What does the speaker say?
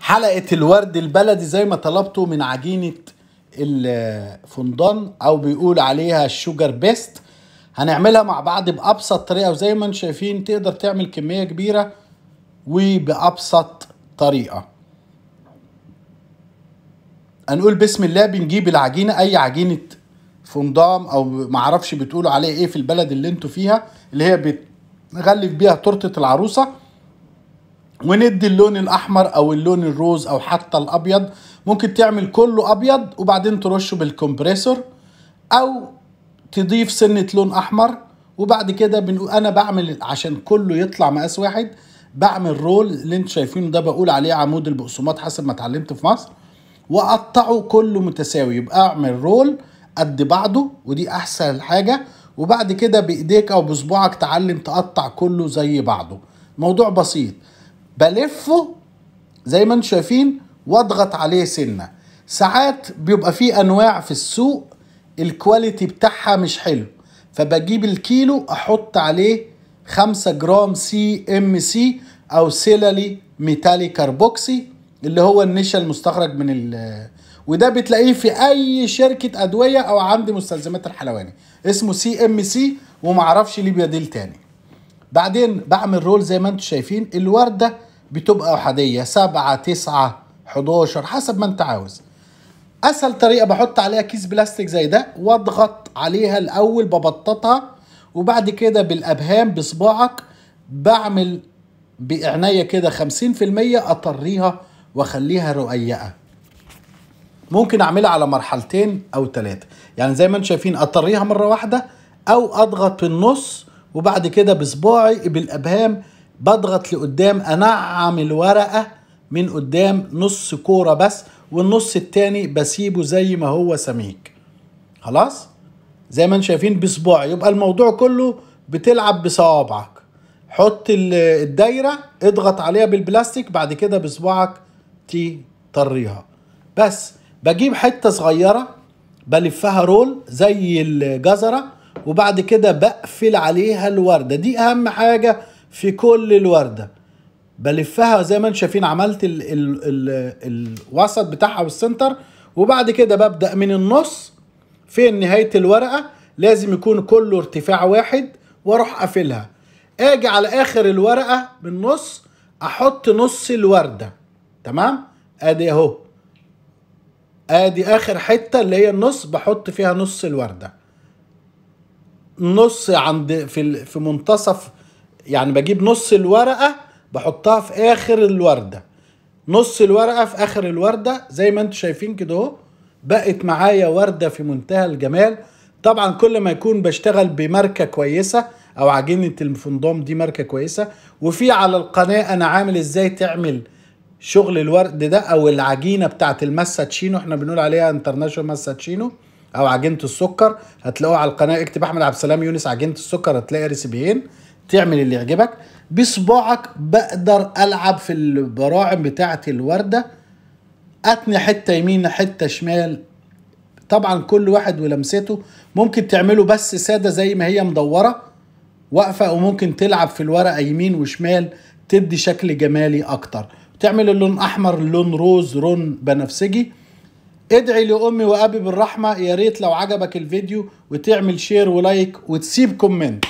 حلقه الورد البلدي زي ما طلبته من عجينه الفندان او بيقول عليها الشوجر بيست هنعملها مع بعض بابسط طريقه وزي ما انتم شايفين تقدر تعمل كميه كبيره وبابسط طريقه هنقول بسم الله بنجيب العجينه اي عجينه فندام او معرفش بتقولوا عليها ايه في البلد اللي انتوا فيها اللي هي بتغلف بيها تورته العروسه وندي اللون الاحمر او اللون الروز او حتى الابيض ممكن تعمل كله ابيض وبعدين ترشه بالكمبريسور او تضيف سنه لون احمر وبعد كده بنقول انا بعمل عشان كله يطلع مقاس واحد بعمل رول اللي انتوا شايفينه ده بقول عليه عمود البقسومات حسب ما اتعلمت في مصر واقطعه كله متساوي يبقى اعمل رول قد بعضه ودي احسن حاجه وبعد كده بايديك او بصبعك تعلم تقطع كله زي بعضه موضوع بسيط بلفه زي ما انتم شايفين واضغط عليه سنه ساعات بيبقى في انواع في السوق الكواليتي بتاعها مش حلو فبجيب الكيلو احط عليه 5 جرام سي ام سي او سيلالي ميتالي كاربوكسي اللي هو النشا المستخرج من ال وده بتلاقيه في اي شركه ادويه او عند مستلزمات الحلواني اسمه سي ام سي ومعرفش ليه بيديل تاني بعدين بعمل رول زي ما انتم شايفين الورده بتبقى أحادية سبعة تسعة 11 حسب ما أنت عاوز أسهل طريقة بحط عليها كيس بلاستيك زي ده واضغط عليها الأول ببططها وبعد كده بالأبهام بصباعك بعمل بعناية كده 50% أطريها وأخليها رقيقة ممكن أعملها على مرحلتين أو ثلاثة يعني زي ما أنتم شايفين أطريها مرة واحدة أو أضغط في النص وبعد كده بصباعي بالأبهام بضغط لقدام انعم الورقه من قدام نص كوره بس والنص التاني بسيبه زي ما هو سميك خلاص زي ما انتم شايفين بصباعي يبقى الموضوع كله بتلعب بصوابعك حط الدايره اضغط عليها بالبلاستيك بعد كده بصباعك تطريها بس بجيب حته صغيره بلفها رول زي الجزره وبعد كده بقفل عليها الورده دي اهم حاجه في كل الورده بلفها زي ما انتم شايفين عملت ال ال الـ الوسط بتاعها والسنتر وبعد كده ببدا من النص فين نهايه الورقه لازم يكون كله ارتفاع واحد واروح قافلها اجي على اخر الورقه بالنص احط نص الورده تمام ادي اهو ادي اخر حته اللي هي النص بحط فيها نص الورده نص عند في في منتصف يعني بجيب نص الورقة بحطها في آخر الوردة نص الورقة في آخر الوردة زي ما انتوا شايفين كده اهو بقت معايا وردة في منتهى الجمال طبعا كل ما يكون بشتغل بماركة كويسة او عجينة الفندوم دي ماركة كويسة وفي على القناة انا عامل ازاي تعمل شغل الورد ده او العجينة بتاعت الماساتشينو احنا بنقول عليها انترناشونال ماساتشينو او عجينه السكر هتلاقوه على القناه اكتب احمد عبد السلام يونس عجينه السكر هتلاقي ريسيبيين تعمل اللي يعجبك بصباعك بقدر العب في البراعم بتاعه الورده اتني حته يمين حته شمال طبعا كل واحد ولمسته ممكن تعمله بس ساده زي ما هي مدوره واقفه وممكن تلعب في الورقه يمين وشمال تدي شكل جمالي اكتر تعمل اللون احمر لون روز لون بنفسجي ادعي لامي وابي بالرحمه يا ريت لو عجبك الفيديو وتعمل شير ولايك وتسيب كومنت